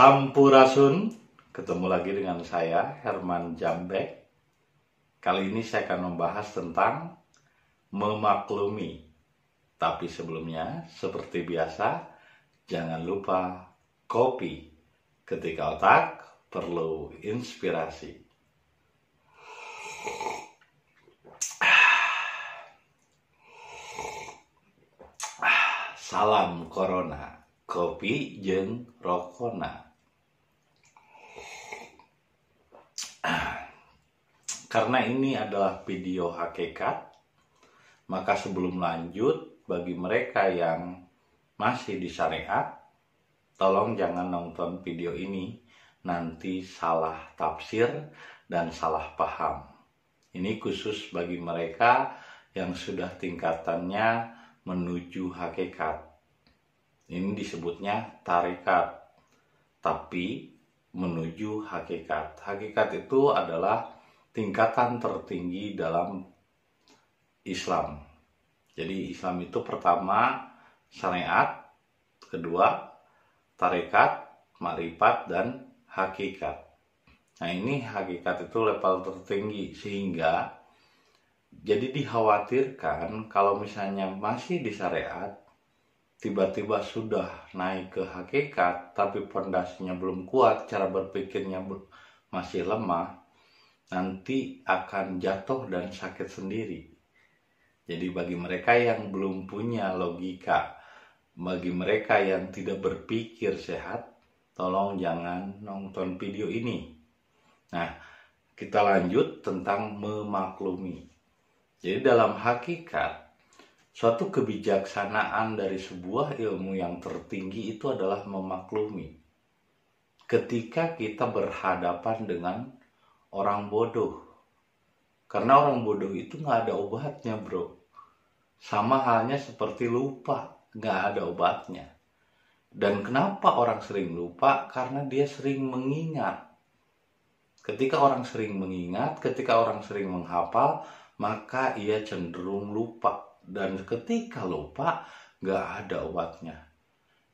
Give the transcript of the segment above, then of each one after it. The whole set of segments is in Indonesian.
Sampurasun, ketemu lagi dengan saya Herman Jambek. Kali ini saya akan membahas tentang memaklumi. Tapi sebelumnya, seperti biasa, jangan lupa kopi. Ketika otak perlu inspirasi. Salam Corona, kopi jeng rokona. Karena ini adalah video hakikat, maka sebelum lanjut, bagi mereka yang masih di syariat, tolong jangan nonton video ini, nanti salah tafsir dan salah paham. Ini khusus bagi mereka yang sudah tingkatannya menuju hakikat. Ini disebutnya tarikat, tapi menuju hakikat. Hakikat itu adalah tingkatan tertinggi dalam Islam. Jadi Islam itu pertama syariat, kedua tarekat, marifat, dan hakikat. Nah ini hakikat itu level tertinggi sehingga jadi dikhawatirkan kalau misalnya masih di syariat tiba-tiba sudah naik ke hakikat tapi pondasinya belum kuat, cara berpikirnya masih lemah, nanti akan jatuh dan sakit sendiri. Jadi bagi mereka yang belum punya logika, bagi mereka yang tidak berpikir sehat, tolong jangan nonton video ini. Nah, kita lanjut tentang memaklumi. Jadi dalam hakikat, suatu kebijaksanaan dari sebuah ilmu yang tertinggi itu adalah memaklumi. Ketika kita berhadapan dengan orang bodoh. Karena orang bodoh itu nggak ada obatnya, bro. Sama halnya seperti lupa, nggak ada obatnya. Dan kenapa orang sering lupa? Karena dia sering mengingat. Ketika orang sering mengingat, ketika orang sering menghafal, maka ia cenderung lupa. Dan ketika lupa, nggak ada obatnya.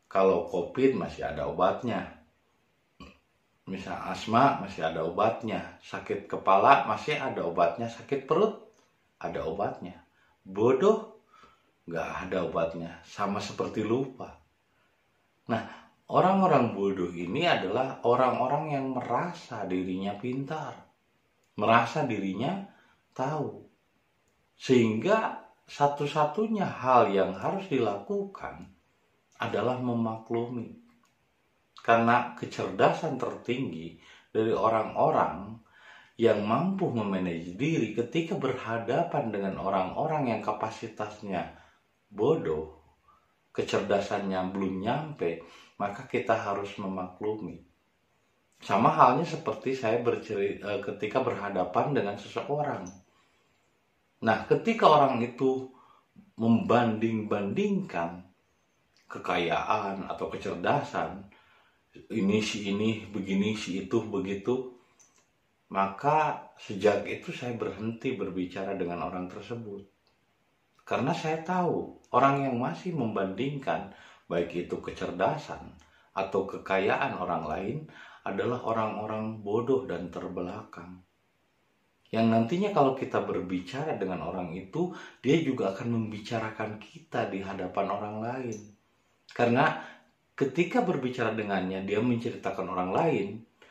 Kalau COVID masih ada obatnya, misal asma masih ada obatnya, sakit kepala masih ada obatnya, sakit perut ada obatnya, bodoh nggak ada obatnya, sama seperti lupa. Nah, orang-orang bodoh ini adalah orang-orang yang merasa dirinya pintar, merasa dirinya tahu, sehingga satu-satunya hal yang harus dilakukan adalah memaklumi karena kecerdasan tertinggi dari orang-orang yang mampu memanage diri ketika berhadapan dengan orang-orang yang kapasitasnya bodoh, kecerdasannya belum nyampe, maka kita harus memaklumi. Sama halnya seperti saya bercerita e, ketika berhadapan dengan seseorang. Nah, ketika orang itu membanding-bandingkan kekayaan atau kecerdasan ini si ini begini si itu begitu maka sejak itu saya berhenti berbicara dengan orang tersebut karena saya tahu orang yang masih membandingkan baik itu kecerdasan atau kekayaan orang lain adalah orang-orang bodoh dan terbelakang yang nantinya kalau kita berbicara dengan orang itu dia juga akan membicarakan kita di hadapan orang lain karena ketika berbicara dengannya dia menceritakan orang lain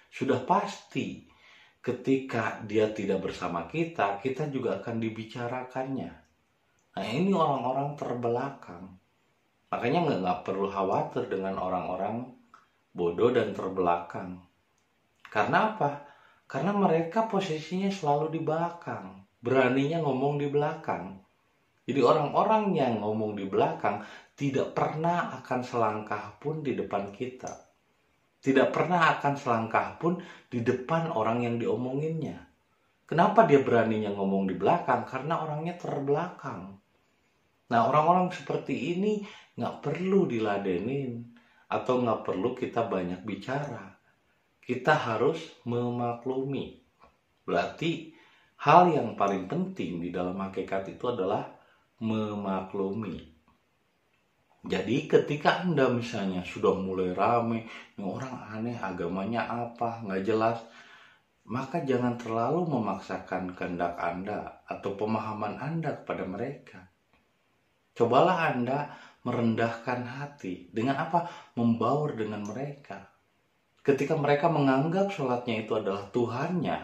sudah pasti ketika dia tidak bersama kita kita juga akan dibicarakannya nah ini orang-orang terbelakang makanya nggak nggak perlu khawatir dengan orang-orang bodoh dan terbelakang karena apa karena mereka posisinya selalu di belakang beraninya ngomong di belakang jadi orang-orang yang ngomong di belakang tidak pernah akan selangkah pun di depan kita. Tidak pernah akan selangkah pun di depan orang yang diomonginnya. Kenapa dia beraninya ngomong di belakang? Karena orangnya terbelakang. Nah orang-orang seperti ini nggak perlu diladenin atau nggak perlu kita banyak bicara. Kita harus memaklumi. Berarti hal yang paling penting di dalam hakikat itu adalah memaklumi. Jadi ketika Anda misalnya sudah mulai rame, ini orang aneh agamanya apa, nggak jelas, maka jangan terlalu memaksakan kehendak Anda atau pemahaman Anda kepada mereka. Cobalah Anda merendahkan hati dengan apa? Membaur dengan mereka. Ketika mereka menganggap sholatnya itu adalah Tuhannya,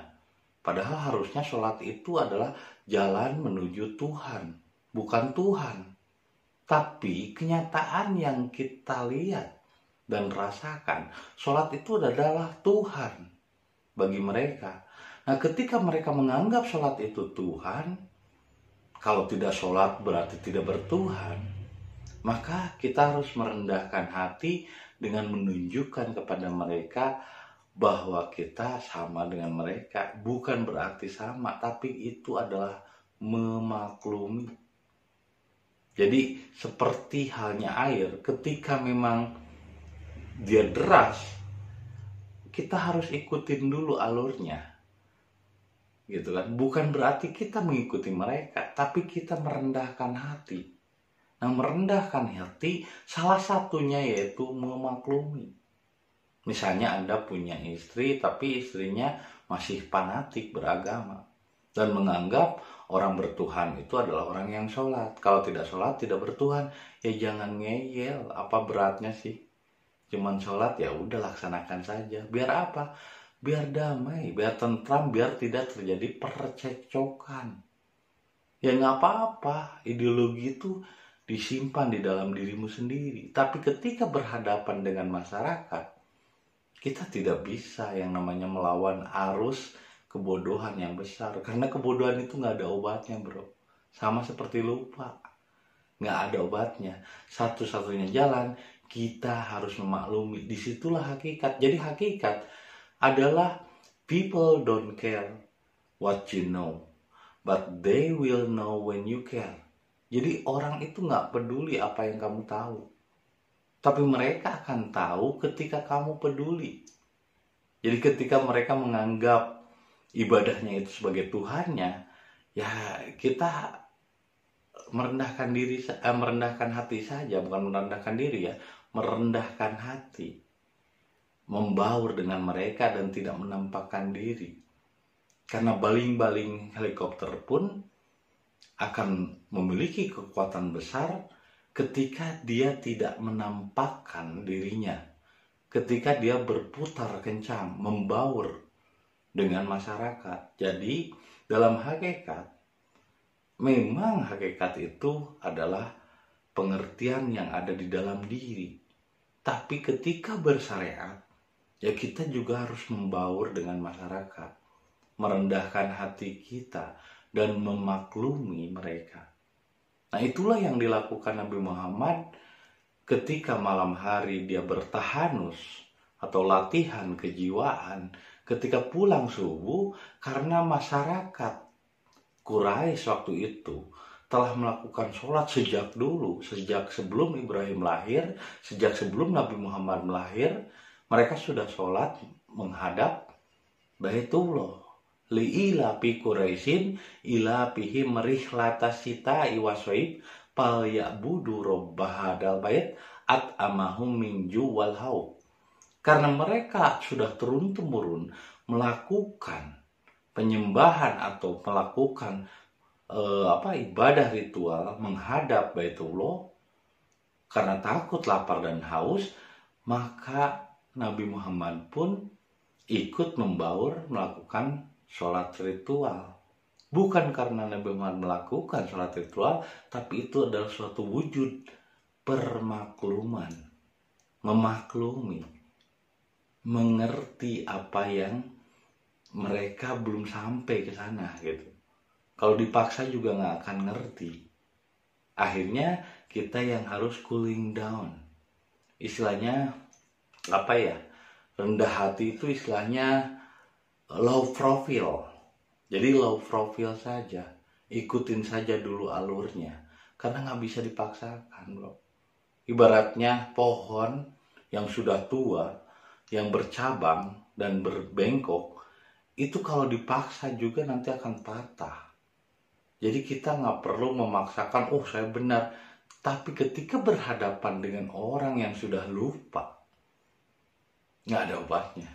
padahal harusnya sholat itu adalah jalan menuju Tuhan, bukan Tuhan. Tapi kenyataan yang kita lihat dan rasakan, sholat itu adalah Tuhan bagi mereka. Nah, ketika mereka menganggap sholat itu Tuhan, kalau tidak sholat berarti tidak bertuhan, maka kita harus merendahkan hati dengan menunjukkan kepada mereka bahwa kita sama dengan mereka. Bukan berarti sama, tapi itu adalah memaklumi jadi seperti halnya air, ketika memang dia deras, kita harus ikutin dulu alurnya. Gitu kan? Bukan berarti kita mengikuti mereka, tapi kita merendahkan hati. Nah, merendahkan hati salah satunya yaitu memaklumi. Misalnya Anda punya istri tapi istrinya masih fanatik beragama dan menganggap orang bertuhan itu adalah orang yang sholat kalau tidak sholat tidak bertuhan ya jangan ngeyel apa beratnya sih cuman sholat ya udah laksanakan saja biar apa biar damai biar tentram biar tidak terjadi percecokan. ya nggak apa-apa ideologi itu disimpan di dalam dirimu sendiri tapi ketika berhadapan dengan masyarakat kita tidak bisa yang namanya melawan arus kebodohan yang besar karena kebodohan itu nggak ada obatnya bro sama seperti lupa nggak ada obatnya satu-satunya jalan kita harus memaklumi disitulah hakikat jadi hakikat adalah people don't care what you know but they will know when you care jadi orang itu nggak peduli apa yang kamu tahu tapi mereka akan tahu ketika kamu peduli jadi ketika mereka menganggap ibadahnya itu sebagai Tuhannya ya kita merendahkan diri eh, merendahkan hati saja bukan merendahkan diri ya merendahkan hati membaur dengan mereka dan tidak menampakkan diri karena baling-baling helikopter pun akan memiliki kekuatan besar ketika dia tidak menampakkan dirinya ketika dia berputar kencang membaur dengan masyarakat. Jadi dalam hakikat memang hakikat itu adalah pengertian yang ada di dalam diri. Tapi ketika bersyariat ya kita juga harus membaur dengan masyarakat, merendahkan hati kita dan memaklumi mereka. Nah, itulah yang dilakukan Nabi Muhammad ketika malam hari dia bertahanus atau latihan kejiwaan ketika pulang subuh karena masyarakat Quraisy waktu itu telah melakukan sholat sejak dulu, sejak sebelum Ibrahim lahir, sejak sebelum Nabi Muhammad lahir, mereka sudah sholat menghadap Baitullah. Li'ila pi Quraisyin ila pihi merihlata sita iwasoib pal ya'budu robbahadal bait at amahum minju wal karena mereka sudah turun-temurun melakukan penyembahan atau melakukan eh, apa ibadah ritual menghadap Baitullah karena takut lapar dan haus, maka Nabi Muhammad pun ikut membaur melakukan sholat ritual. Bukan karena Nabi Muhammad melakukan sholat ritual, tapi itu adalah suatu wujud permakluman, memaklumi mengerti apa yang mereka belum sampai ke sana gitu. Kalau dipaksa juga nggak akan ngerti. Akhirnya kita yang harus cooling down. Istilahnya apa ya? Rendah hati itu istilahnya low profile. Jadi low profile saja. Ikutin saja dulu alurnya. Karena nggak bisa dipaksakan, bro. Ibaratnya pohon yang sudah tua yang bercabang dan berbengkok itu kalau dipaksa juga nanti akan patah. Jadi kita nggak perlu memaksakan, oh saya benar. Tapi ketika berhadapan dengan orang yang sudah lupa, nggak ada obatnya.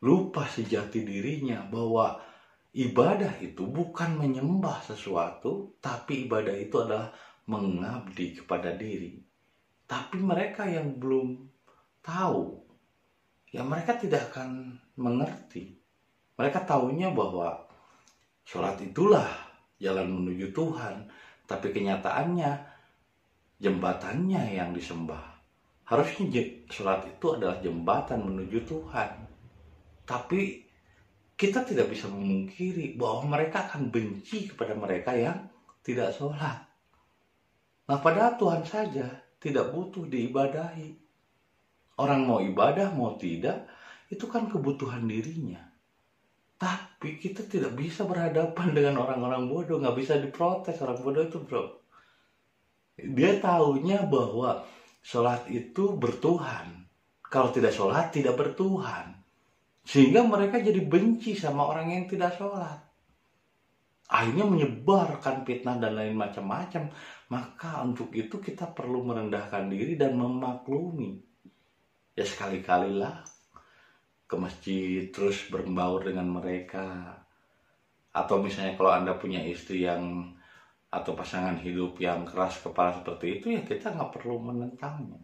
Lupa sejati dirinya bahwa ibadah itu bukan menyembah sesuatu, tapi ibadah itu adalah mengabdi kepada diri. Tapi mereka yang belum tahu ya mereka tidak akan mengerti. Mereka tahunya bahwa sholat itulah jalan menuju Tuhan, tapi kenyataannya jembatannya yang disembah. Harusnya sholat itu adalah jembatan menuju Tuhan. Tapi kita tidak bisa memungkiri bahwa mereka akan benci kepada mereka yang tidak sholat. Nah padahal Tuhan saja tidak butuh diibadahi Orang mau ibadah, mau tidak, itu kan kebutuhan dirinya. Tapi kita tidak bisa berhadapan dengan orang-orang bodoh, nggak bisa diprotes orang bodoh itu bro. Dia taunya bahwa sholat itu bertuhan. Kalau tidak sholat tidak bertuhan. Sehingga mereka jadi benci sama orang yang tidak sholat. Akhirnya menyebarkan fitnah dan lain macam-macam. Maka untuk itu kita perlu merendahkan diri dan memaklumi ya sekali-kalilah ke masjid terus berbaur dengan mereka atau misalnya kalau anda punya istri yang atau pasangan hidup yang keras kepala seperti itu ya kita nggak perlu menentangnya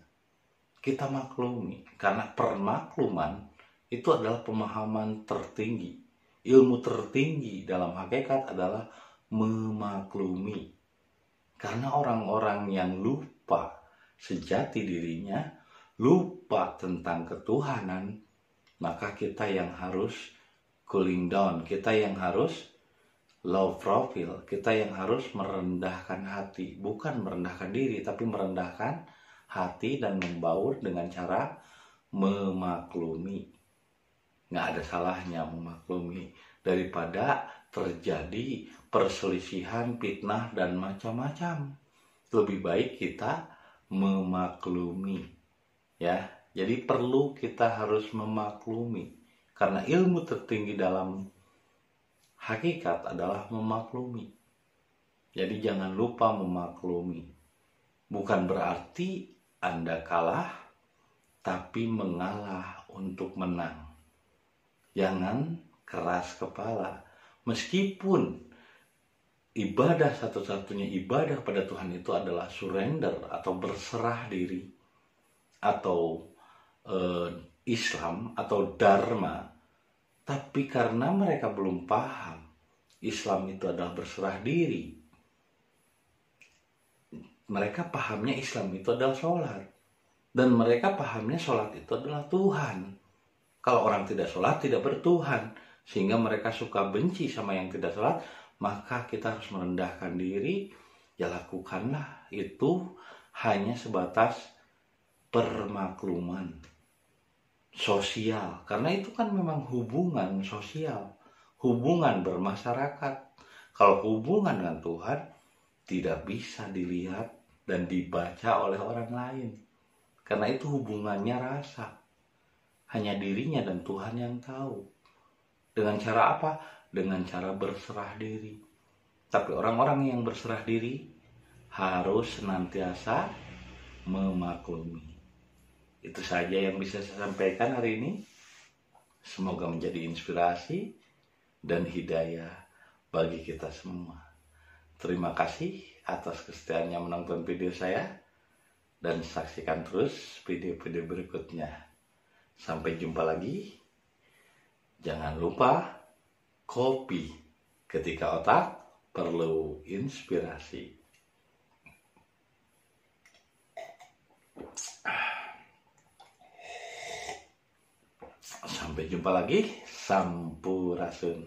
kita maklumi karena permakluman itu adalah pemahaman tertinggi ilmu tertinggi dalam hakikat adalah memaklumi karena orang-orang yang lupa sejati dirinya lupa lupa tentang ketuhanan, maka kita yang harus cooling down, kita yang harus low profile, kita yang harus merendahkan hati, bukan merendahkan diri, tapi merendahkan hati dan membaur dengan cara memaklumi. Nggak ada salahnya memaklumi daripada terjadi perselisihan, fitnah, dan macam-macam. Lebih baik kita memaklumi ya jadi perlu kita harus memaklumi karena ilmu tertinggi dalam hakikat adalah memaklumi jadi jangan lupa memaklumi bukan berarti anda kalah tapi mengalah untuk menang jangan keras kepala meskipun ibadah satu-satunya ibadah pada Tuhan itu adalah surrender atau berserah diri atau uh, Islam atau Dharma, tapi karena mereka belum paham Islam itu adalah berserah diri. Mereka pahamnya Islam itu adalah sholat. Dan mereka pahamnya sholat itu adalah Tuhan. Kalau orang tidak sholat tidak bertuhan. Sehingga mereka suka benci sama yang tidak sholat. Maka kita harus merendahkan diri. Ya lakukanlah itu hanya sebatas permakluman sosial karena itu kan memang hubungan sosial hubungan bermasyarakat kalau hubungan dengan Tuhan tidak bisa dilihat dan dibaca oleh orang lain karena itu hubungannya rasa hanya dirinya dan Tuhan yang tahu dengan cara apa dengan cara berserah diri tapi orang-orang yang berserah diri harus senantiasa memaklumi itu saja yang bisa saya sampaikan hari ini. Semoga menjadi inspirasi dan hidayah bagi kita semua. Terima kasih atas kesetiaannya menonton video saya dan saksikan terus video-video berikutnya. Sampai jumpa lagi. Jangan lupa kopi ketika otak perlu inspirasi. Sampai jumpa lagi. Sampurasun.